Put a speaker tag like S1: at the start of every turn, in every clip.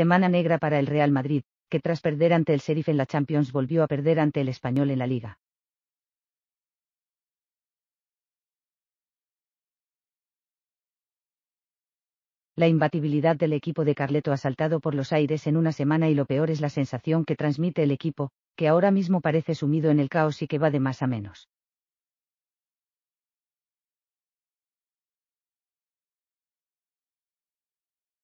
S1: Semana negra para el Real Madrid, que tras perder ante el Sheriff en la Champions volvió a perder ante el Español
S2: en la Liga. La imbatibilidad del equipo de Carleto saltado
S1: por los aires en una semana y lo peor es la sensación que transmite el equipo, que ahora mismo parece
S2: sumido en el caos y que va de más a menos.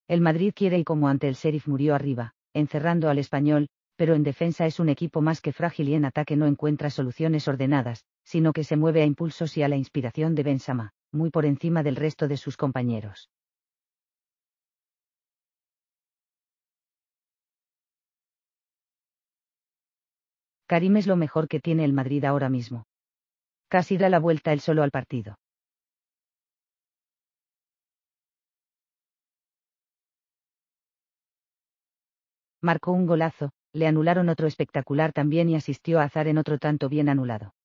S2: El Madrid quiere y como ante el
S1: Sheriff murió arriba, encerrando al español, pero en defensa es un equipo más que frágil y en ataque no encuentra soluciones ordenadas, sino que se mueve a impulsos y a la inspiración de Benzema, muy por
S2: encima del resto de sus compañeros. Karim es lo mejor que tiene el Madrid ahora mismo. Casi da la vuelta él solo al partido. marcó un golazo, le anularon otro espectacular también y asistió a Azar en otro tanto bien anulado.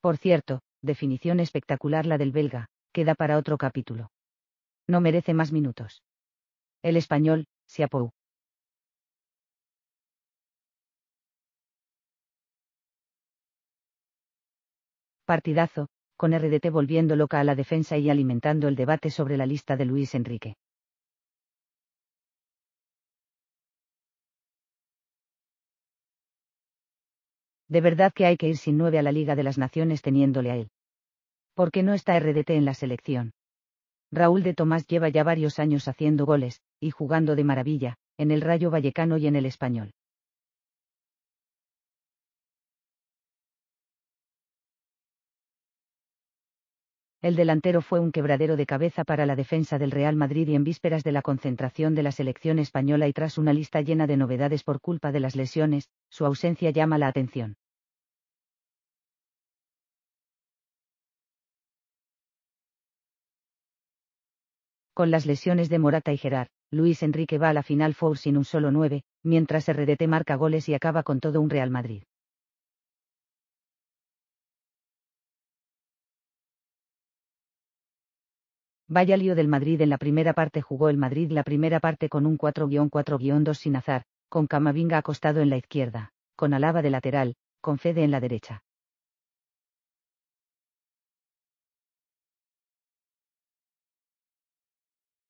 S2: Por cierto, definición espectacular la del belga, queda para otro capítulo. No merece más minutos. El español, Siapou. Partidazo, con RDT volviendo loca a la defensa y alimentando el debate sobre la lista de Luis Enrique. De verdad que hay que ir sin nueve a la Liga de las Naciones teniéndole a él. ¿Por qué no está
S1: RDT en la selección. Raúl de Tomás lleva ya varios años haciendo goles, y jugando
S2: de maravilla, en el Rayo Vallecano y en el Español.
S1: El delantero fue un quebradero de cabeza para la defensa del Real Madrid y en vísperas de la concentración de la selección española y tras una lista llena de novedades por culpa de las lesiones, su ausencia llama la
S2: atención. Con las lesiones de Morata y Gerard, Luis Enrique
S1: va a la final Four sin un solo nueve, mientras RDT marca goles y acaba con todo un Real Madrid.
S2: Vaya lío del Madrid en la primera parte jugó el Madrid la primera parte con
S1: un 4-4-2 sin azar, con Camavinga acostado en la izquierda, con Alaba de lateral,
S2: con Fede en la derecha.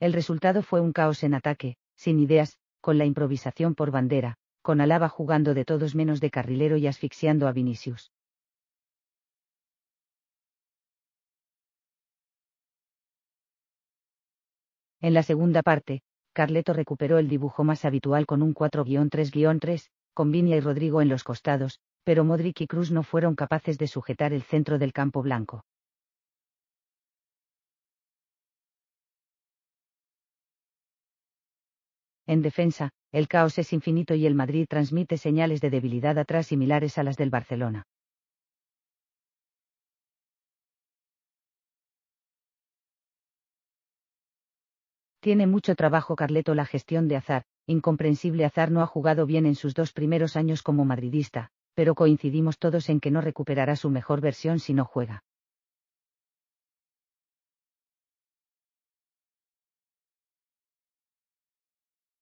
S2: El resultado fue un caos en ataque,
S1: sin ideas, con la improvisación por bandera, con Alaba jugando de todos menos de carrilero y
S2: asfixiando a Vinicius. En la segunda parte, Carleto
S1: recuperó el dibujo más habitual con un 4-3-3, con Vinia y Rodrigo en los costados,
S2: pero Modric y Cruz no fueron capaces de sujetar el centro del campo blanco. En defensa, el caos es infinito y el Madrid transmite señales de debilidad atrás similares a las del Barcelona. Tiene mucho trabajo Carleto la gestión
S1: de Azar, incomprensible Azar no ha jugado bien en sus dos primeros años como madridista, pero
S2: coincidimos todos en que no recuperará su mejor versión si no juega.